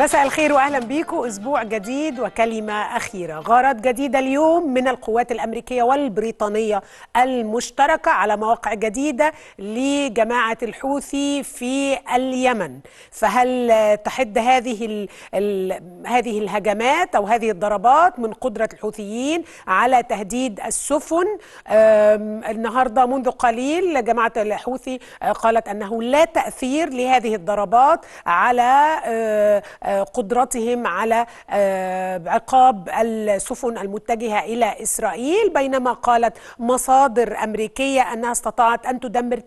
مساء الخير واهلا بيكم اسبوع جديد وكلمه اخيره غارات جديده اليوم من القوات الامريكيه والبريطانيه المشتركه على مواقع جديده لجماعه الحوثي في اليمن فهل تحد هذه هذه الهجمات او هذه الضربات من قدره الحوثيين على تهديد السفن النهارده منذ قليل جماعه الحوثي قالت انه لا تاثير لهذه الضربات على أه، آه، قدرتهم على آه، عقاب السفن المتجهه الى اسرائيل بينما قالت مصادر امريكيه انها استطاعت ان تدمر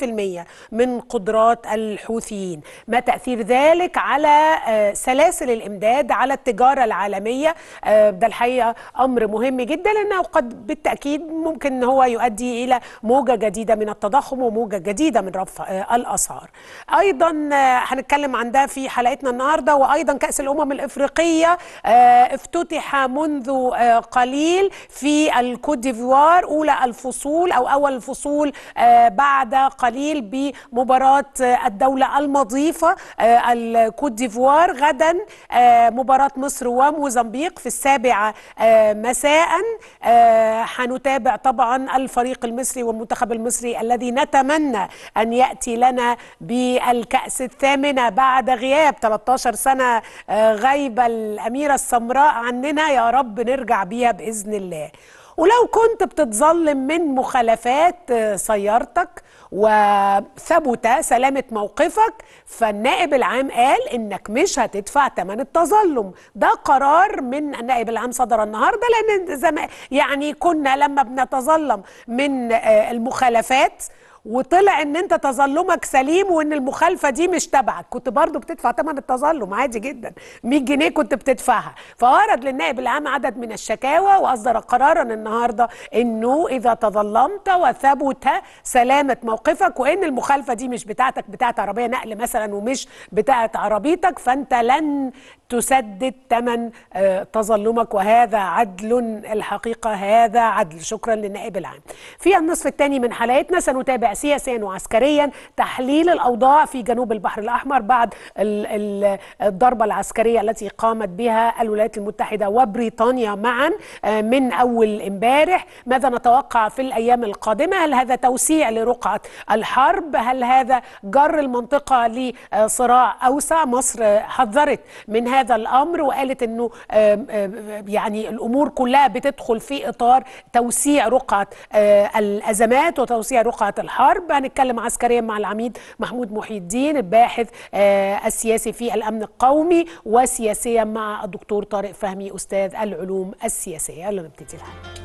30% من قدرات الحوثيين ما تاثير ذلك على آه، سلاسل الامداد على التجاره العالميه ده الحقيقه امر مهم جدا لانه قد بالتاكيد ممكن ان هو يؤدي الى موجه جديده من التضخم وموجه جديده من رفع الاسعار ايضا هنتكلم عن ده في حلقتنا النهارده النهارده وايضا كاس الامم الافريقيه آه، افتتح منذ آه، قليل في الكوت ديفوار اولى الفصول او اول الفصول آه، بعد قليل بمباراه الدوله المضيفه الكوت ديفوار غدا مباراه مصر وموزمبيق في السابعه مساء حنتابع طبعا الفريق المصري والمنتخب المصري الذي نتمنى ان ياتي لنا بالكاس الثامنه بعد غياب 13 سنة آه، غايبة الأميرة السمراء عننا يا رب نرجع بيها بإذن الله ولو كنت بتتظلم من مخالفات آه، سيارتك وثبت سلامة موقفك فالنائب العام قال انك مش هتدفع ثمن التظلم ده قرار من النائب العام صدر النهارده لان يعني كنا لما بنتظلم من آه، المخالفات وطلع ان انت تظلمك سليم وان المخالفه دي مش تبعك كنت برضو بتدفع ثمن التظلم عادي جدا 100 جنيه كنت بتدفعها فورد للنائب العام عدد من الشكاوى واصدر قرارا النهارده انه اذا تظلمت وثبت سلامه موقفك وان المخالفه دي مش بتاعتك بتاعت عربيه نقل مثلا ومش بتاعت عربيتك فانت لن تسدد ثمن آه، تظلمك وهذا عدل الحقيقة هذا عدل شكرا للنائب العام في النصف الثاني من حلقتنا سنتابع سياسيا وعسكريا تحليل الأوضاع في جنوب البحر الأحمر بعد الضربة العسكرية التي قامت بها الولايات المتحدة وبريطانيا معا آه، من أول امبارح ماذا نتوقع في الأيام القادمة هل هذا توسيع لرقعة الحرب هل هذا جر المنطقة لصراع أوسع مصر حذرت من هذا هذا الامر وقالت انه يعني الامور كلها بتدخل في اطار توسيع رقعه آه، الازمات وتوسيع رقعه الحرب هنتكلم عسكريا مع العميد محمود محي الدين الباحث آه، السياسي في الامن القومي وسياسيا مع الدكتور طارق فهمي استاذ العلوم السياسيه يلا نبتدي الحلقه